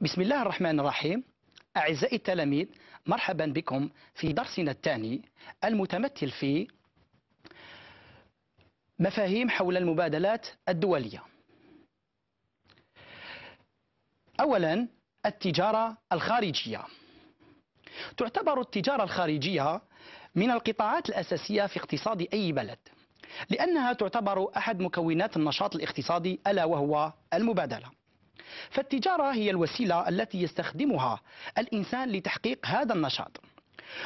بسم الله الرحمن الرحيم أعزائي التلاميذ مرحبا بكم في درسنا الثاني المتمثل في مفاهيم حول المبادلات الدولية أولا التجارة الخارجية تعتبر التجارة الخارجية من القطاعات الأساسية في اقتصاد أي بلد لأنها تعتبر أحد مكونات النشاط الاقتصادي ألا وهو المبادلة فالتجارة هي الوسيلة التي يستخدمها الإنسان لتحقيق هذا النشاط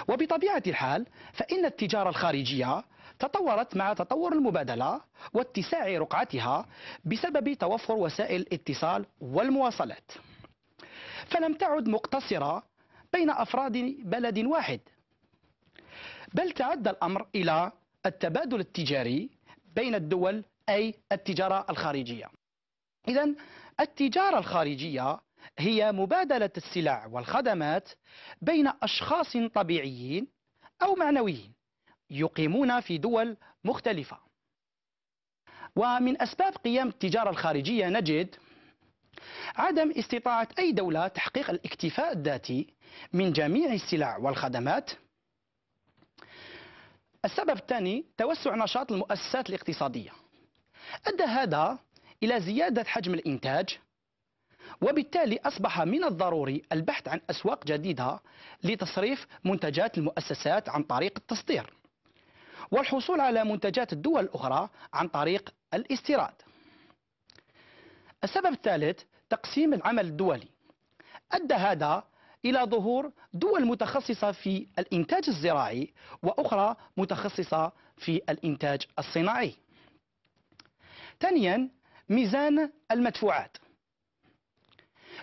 وبطبيعة الحال فإن التجارة الخارجية تطورت مع تطور المبادلة واتساع رقعتها بسبب توفر وسائل الاتصال والمواصلات فلم تعد مقتصرة بين أفراد بلد واحد بل تعدى الأمر إلى التبادل التجاري بين الدول أي التجارة الخارجية إذا التجارة الخارجية هي مبادلة السلع والخدمات بين أشخاص طبيعيين أو معنويين يقيمون في دول مختلفة ومن أسباب قيام التجارة الخارجية نجد عدم استطاعة أي دولة تحقيق الاكتفاء الذاتي من جميع السلع والخدمات السبب الثاني توسع نشاط المؤسسات الاقتصادية أدى هذا إلى زيادة حجم الإنتاج وبالتالي أصبح من الضروري البحث عن أسواق جديدة لتصريف منتجات المؤسسات عن طريق التصدير والحصول على منتجات الدول الأخرى عن طريق الاستيراد السبب الثالث تقسيم العمل الدولي أدى هذا إلى ظهور دول متخصصة في الإنتاج الزراعي وأخرى متخصصة في الإنتاج الصناعي ثانيا ميزان المدفوعات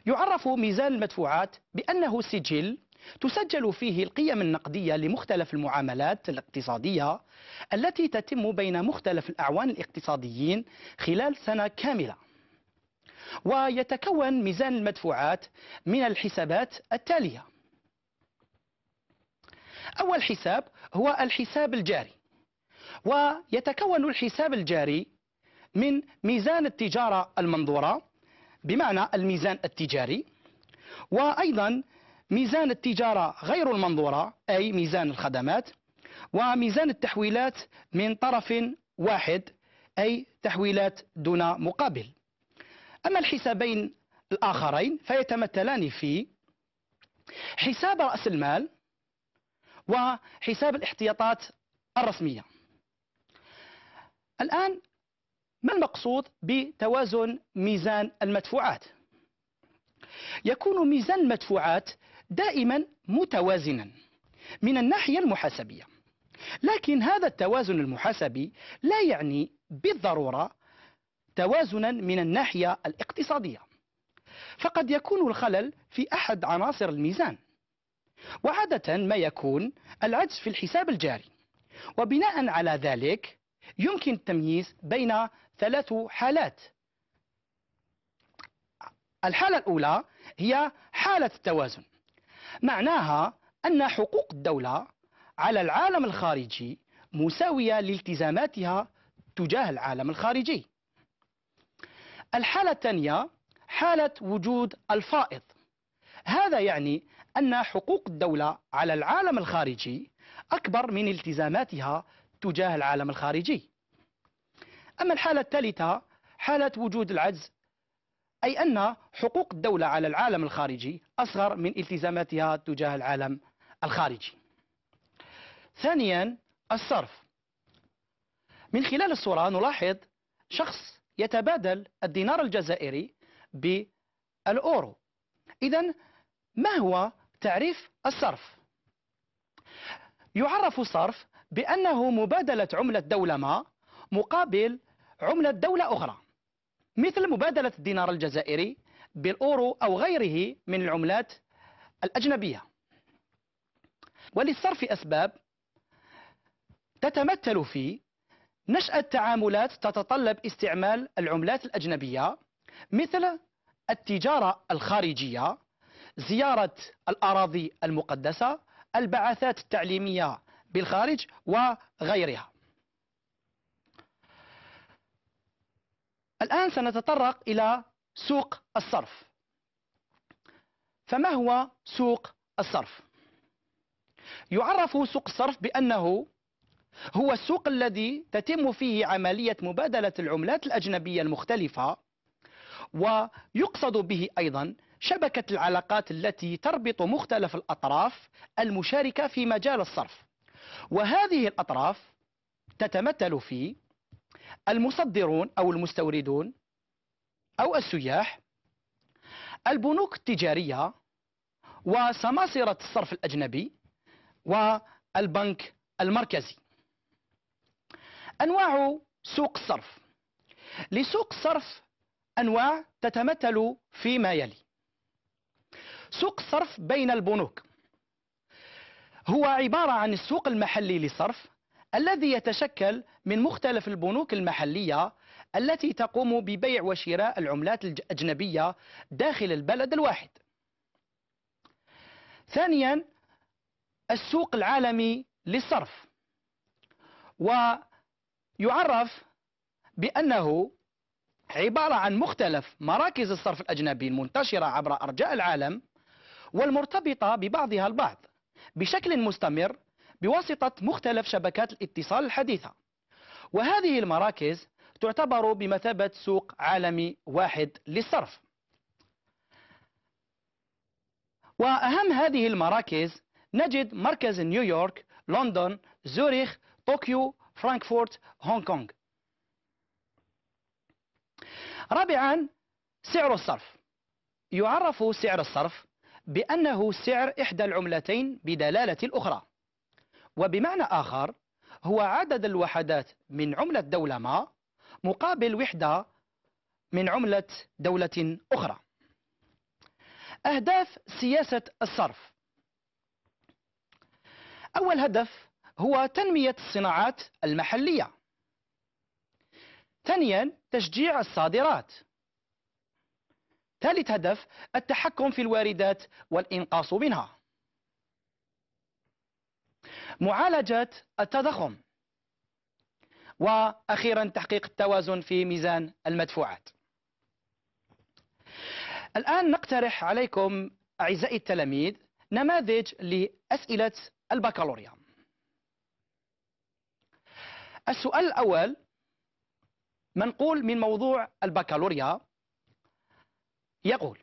يعرف ميزان المدفوعات بأنه سجل تسجل فيه القيم النقدية لمختلف المعاملات الاقتصادية التي تتم بين مختلف الأعوان الاقتصاديين خلال سنة كاملة ويتكون ميزان المدفوعات من الحسابات التالية أول حساب هو الحساب الجاري ويتكون الحساب الجاري من ميزان التجارة المنظورة بمعنى الميزان التجاري وأيضا ميزان التجارة غير المنظورة أي ميزان الخدمات وميزان التحويلات من طرف واحد أي تحويلات دون مقابل أما الحسابين الآخرين فيتمثلان في حساب رأس المال وحساب الاحتياطات الرسمية الآن ما المقصود بتوازن ميزان المدفوعات يكون ميزان المدفوعات دائما متوازنا من الناحية المحاسبية لكن هذا التوازن المحاسبي لا يعني بالضرورة توازنا من الناحية الاقتصادية فقد يكون الخلل في أحد عناصر الميزان وعادة ما يكون العجز في الحساب الجاري وبناء على ذلك يمكن التمييز بين ثلاث حالات الحالة الأولى هي حالة التوازن معناها أن حقوق الدولة على العالم الخارجي مساوية لالتزاماتها تجاه العالم الخارجي الحالة الثانية حالة وجود الفائض هذا يعني أن حقوق الدولة على العالم الخارجي أكبر من التزاماتها تجاه العالم الخارجي أما الحالة الثالثة حالة وجود العجز أي أن حقوق الدولة على العالم الخارجي أصغر من التزاماتها تجاه العالم الخارجي ثانيا الصرف من خلال الصورة نلاحظ شخص يتبادل الدينار الجزائري بالأورو إذا ما هو تعريف الصرف؟ يعرف الصرف بأنه مبادلة عملة دولة ما مقابل عملة دولة أخرى مثل مبادلة الدينار الجزائري بالأورو أو غيره من العملات الأجنبية وللصرف أسباب تتمثل في نشأة تعاملات تتطلب استعمال العملات الأجنبية مثل التجارة الخارجية زيارة الأراضي المقدسة البعثات التعليمية بالخارج وغيرها الآن سنتطرق إلى سوق الصرف فما هو سوق الصرف يعرف سوق الصرف بأنه هو السوق الذي تتم فيه عملية مبادلة العملات الأجنبية المختلفة ويقصد به أيضا شبكة العلاقات التي تربط مختلف الأطراف المشاركة في مجال الصرف وهذه الأطراف تتمثل في المصدرون أو المستوردون أو السياح البنوك التجارية وسماسرة الصرف الأجنبي والبنك المركزي أنواع سوق الصرف لسوق الصرف أنواع تتمثل فيما يلي سوق الصرف بين البنوك هو عبارة عن السوق المحلي للصرف الذي يتشكل من مختلف البنوك المحلية التي تقوم ببيع وشراء العملات الأجنبية داخل البلد الواحد ثانيا السوق العالمي للصرف ويعرف بأنه عبارة عن مختلف مراكز الصرف الأجنبي المنتشرة عبر أرجاء العالم والمرتبطة ببعضها البعض بشكل مستمر بواسطة مختلف شبكات الاتصال الحديثة وهذه المراكز تعتبر بمثابة سوق عالمي واحد للصرف وأهم هذه المراكز نجد مركز نيويورك لندن زوريخ طوكيو فرانكفورت هونغ كونغ رابعا سعر الصرف يعرف سعر الصرف بأنه سعر إحدى العملتين بدلالة الأخرى وبمعنى آخر هو عدد الوحدات من عملة دولة ما مقابل وحدة من عملة دولة أخرى أهداف سياسة الصرف أول هدف هو تنمية الصناعات المحلية ثانيا تشجيع الصادرات ثالث هدف التحكم في الواردات والإنقاص منها معالجة التضخم وأخيرا تحقيق التوازن في ميزان المدفوعات الآن نقترح عليكم أعزائي التلاميذ نماذج لأسئلة البكالوريا السؤال الأول منقول من موضوع البكالوريا يقول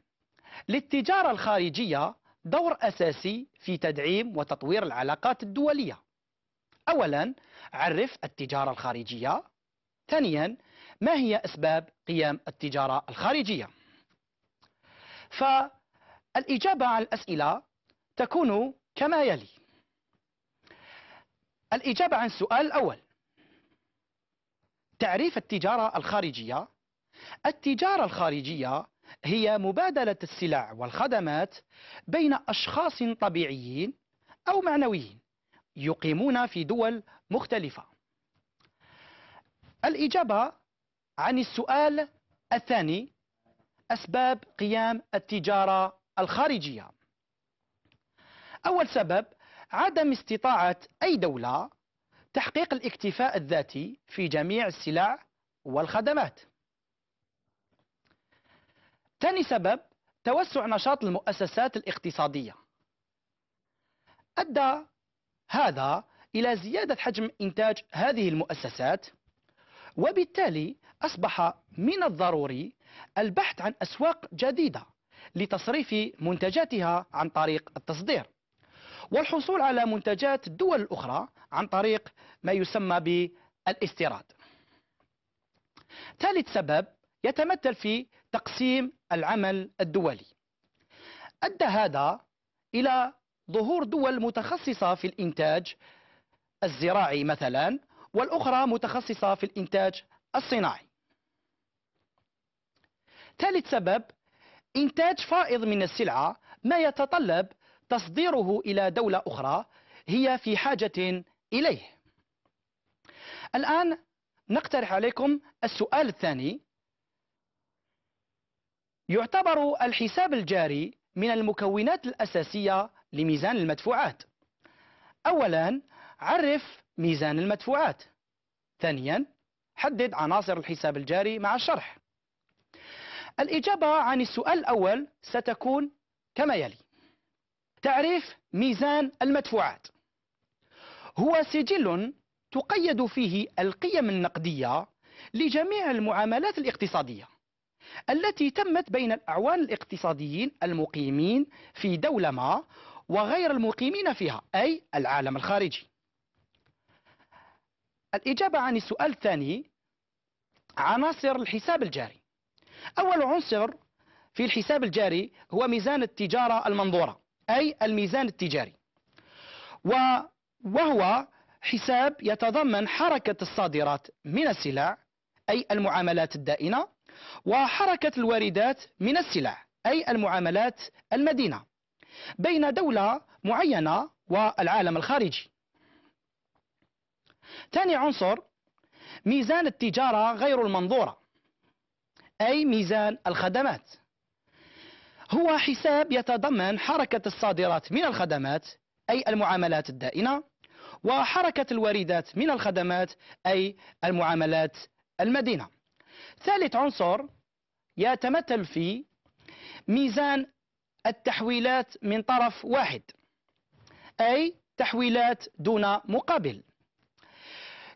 للتجارة الخارجية دور أساسي في تدعيم وتطوير العلاقات الدولية أولا عرف التجارة الخارجية ثانيا ما هي أسباب قيام التجارة الخارجية فالإجابة عن الأسئلة تكون كما يلي الإجابة عن السؤال الأول تعريف التجارة الخارجية التجارة الخارجية هي مبادلة السلع والخدمات بين أشخاص طبيعيين أو معنويين يقيمون في دول مختلفة الإجابة عن السؤال الثاني أسباب قيام التجارة الخارجية أول سبب عدم استطاعة أي دولة تحقيق الاكتفاء الذاتي في جميع السلع والخدمات ثاني سبب توسع نشاط المؤسسات الاقتصادية أدى هذا إلى زيادة حجم إنتاج هذه المؤسسات وبالتالي أصبح من الضروري البحث عن أسواق جديدة لتصريف منتجاتها عن طريق التصدير والحصول على منتجات الدول الأخرى عن طريق ما يسمى بالاستيراد ثالث سبب يتمثل في تقسيم العمل الدولي أدى هذا إلى ظهور دول متخصصة في الإنتاج الزراعي مثلا والأخرى متخصصة في الإنتاج الصناعي ثالث سبب إنتاج فائض من السلعة ما يتطلب تصديره إلى دولة أخرى هي في حاجة إليه الآن نقترح عليكم السؤال الثاني يعتبر الحساب الجاري من المكونات الأساسية لميزان المدفوعات أولا عرف ميزان المدفوعات ثانيا حدد عناصر الحساب الجاري مع الشرح الإجابة عن السؤال الأول ستكون كما يلي تعريف ميزان المدفوعات هو سجل تقيد فيه القيم النقدية لجميع المعاملات الاقتصادية التي تمت بين الأعوان الاقتصاديين المقيمين في دولة ما وغير المقيمين فيها أي العالم الخارجي الإجابة عن السؤال الثاني عناصر الحساب الجاري أول عنصر في الحساب الجاري هو ميزان التجارة المنظورة أي الميزان التجاري وهو حساب يتضمن حركة الصادرات من السلع أي المعاملات الدائنة وحركة الواردات من السلع أي المعاملات المدينة بين دولة معينة والعالم الخارجي ثاني عنصر ميزان التجارة غير المنظورة أي ميزان الخدمات هو حساب يتضمن حركة الصادرات من الخدمات أي المعاملات الدائنة وحركة الواردات من الخدمات أي المعاملات المدينة ثالث عنصر يتمثل في ميزان التحويلات من طرف واحد أي تحويلات دون مقابل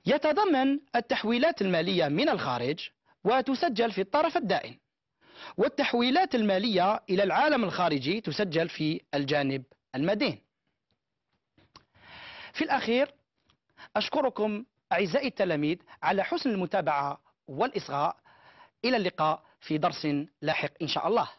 يتضمن التحويلات المالية من الخارج وتسجل في الطرف الدائن والتحويلات المالية إلى العالم الخارجي تسجل في الجانب المدين في الأخير أشكركم أعزائي التلاميذ على حسن المتابعة والإصغاء إلى اللقاء في درس لاحق إن شاء الله